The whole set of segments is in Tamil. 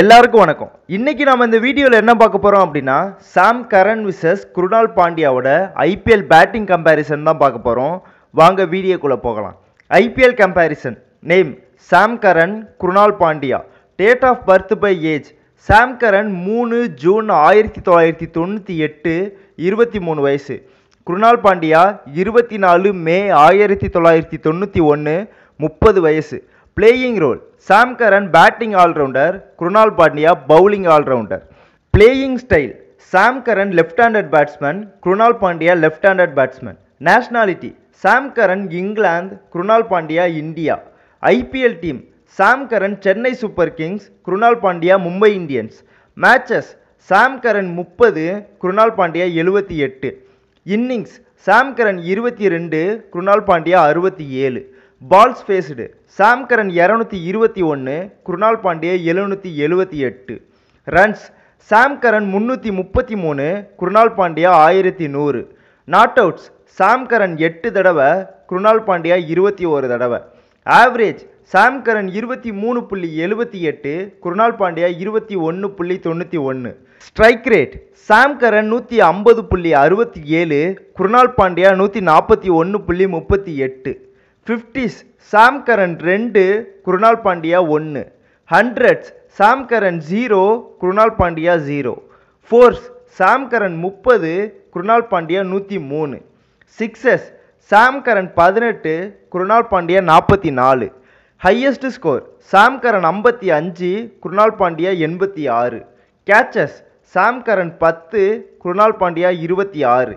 எல்லாருக்கும் வணக்கம் இன்னைக்கு நம்ம இந்த வீடியோவில் என்ன பார்க்க போகிறோம் அப்படின்னா சாம் கரன் விசஸ் குருணால் பாண்டியாவோட ஐபிஎல் பேட்டிங் கம்பேரிசன் தான் பார்க்க போகிறோம் வாங்க வீடியோக்குள்ளே போகலாம் IPL comparison name Sam Curran Krunal Pandya date of birth by age Sam Curran மூணு ஜூன் ஆயிரத்தி தொள்ளாயிரத்தி தொண்ணூற்றி எட்டு இருபத்தி மூணு வயசு குருணால் பாண்டியா இருபத்தி நாலு மே ஆயிரத்தி தொள்ளாயிரத்தி தொண்ணூற்றி ஒன்று முப்பது வயசு playing role Sam Curran batting allrounder Krunal Pandya bowling allrounder playing style Sam Curran left handed batsman Krunal Pandya left handed batsman nationality Sam Curran England Krunal Pandya India IPL team Sam Curran Chennai super kings Krunal Pandya Mumbai Indians matches Sam Curran முப்பது குருணால் பாண்டியா எழுபத்தி எட்டு இன்னிங்ஸ் சாம் கரன் இருபத்தி ரெண்டு குருணால் பாண்டியா அறுபத்தி ஏழு பால்ஸ் ஃபேஸ்டு சாம்கரன் இரநூத்தி இருபத்தி ஒன்று குருணால் பாண்டிய எழுநூற்றி எழுபத்தி எட்டு ரன்ஸ் சாம்கரன் முந்நூற்றி முப்பத்தி மூணு குருணால் பாண்டியா ஆயிரத்தி நூறு நாட் அவுட்ஸ் சாம்கரன் எட்டு தடவை குருணால் பாண்டியா இருபத்தி ஒரு தடவை ஆவரேஜ் சாம்கரன் இருபத்தி மூணு புள்ளி எழுபத்தி எட்டு குருணால் பாண்டியா இருபத்தி ஒன்று புள்ளி தொண்ணூற்றி ஒன்று ஸ்ட்ரைக் ரேட் சாம்கரன் நூற்றி ஐம்பது புள்ளி அறுபத்தி ஏழு குருணால் பாண்டியா நூற்றி நாற்பத்தி ஒன்று புள்ளி முப்பத்தி எட்டு ஃபிஃப்டிஸ் சாம்கரன் ரெண்டு குருணால் பாண்டியா ஒன்று hundreds Sam Curran zero Krunal Pandya zero fours Sam Curran முப்பது குருணால் பாண்டியா நூற்றி மூணு சிக்ஸஸ் சாம்கரன் பதினெட்டு குருணால் பாண்டியா நாற்பத்தி நாலு ஹையஸ்ட் ஸ்கோர் சாம்கரன் ஐம்பத்தி அஞ்சு குருணால் பாண்டியா எண்பத்தி ஆறு கேச்சஸ் சாம்கரன் பத்து குருணால் பாண்டியா இருபத்தி ஆறு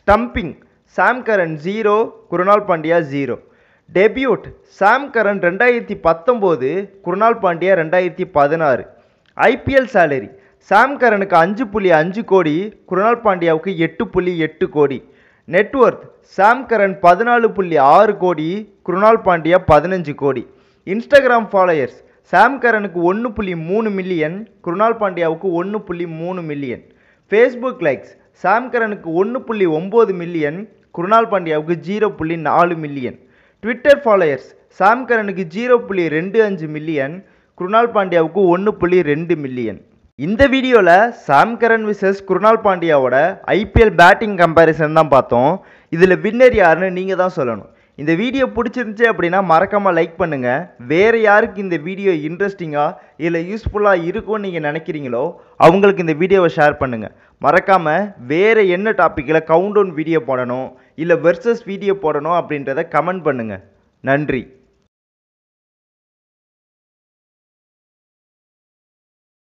stumping Sam Curran zero Krunal Pandya zero debut Sam Curran ரெண்டாயிரத்தி பத்தொம்போது குருணால் பாண்டியா ரெண்டாயிரத்தி பதினாறு ஐபிஎல் சேலரி சாம் கரனுக்கு அஞ்சு புள்ளி அஞ்சு கோடி குருணால் பாண்டியாவுக்கு எட்டு புள்ளி எட்டு கோடி நெட்ஒர்த் சாம் கரன் பதினாலு புள்ளி ஆறு கோடி குருணால் பாண்டியா பதினஞ்சு கோடி இன்ஸ்டாகிராம் ஃபாலோயர்ஸ் சாம் கரனுக்கு ஒன்று புள்ளி மூணு மில்லியன் குருணால் பாண்டியாவுக்கு ஒன்று புள்ளி மூணு மில்லியன் ஃபேஸ்புக் லைக்ஸ் சாம் கரனுக்கு ஒன்று புள்ளி ஒம்பது மில்லியன் குருணால் பாண்டியாவுக்கு ஜீரோ புள்ளி நாலு மில்லியன் ட்விட்டர் ஃபாலோயர்ஸ் சாம்கரனுக்கு ஜீரோ புள்ளி ரெண்டு அஞ்சு மில்லியன் குருணால் பாண்டியாவுக்கு ஒன்று புள்ளி ரெண்டு மில்லியன் இந்த வீடியோவில் சாம்கரன் விசஸ் குருணால் பாண்டியாவோட ஐபிஎல் பேட்டிங் கம்பேரிசன் தான் பார்த்தோம் இதில் வின்னர் யாருன்னு நீங்கள் தான் சொல்லணும் இந்த வீடியோ பிடிச்சிருந்துச்சி அப்படின்னா மறக்காமல் லைக் பண்ணுங்கள் வேறு யாருக்கு இந்த வீடியோ இன்ட்ரெஸ்டிங்காக இல்லை யூஸ்ஃபுல்லாக இருக்கும்னு நீங்கள் நினைக்கிறீங்களோ அவங்களுக்கு இந்த வீடியோவை ஷேர் பண்ணுங்கள் மறக்காமல் வேறு என்ன டாப்பிக்கில் கவுண்டவுன் வீடியோ போடணும் இல்லை வெர்சஸ் வீடியோ போடணும் அப்படின்றத கமெண்ட் பண்ணுங்கள் நன்றி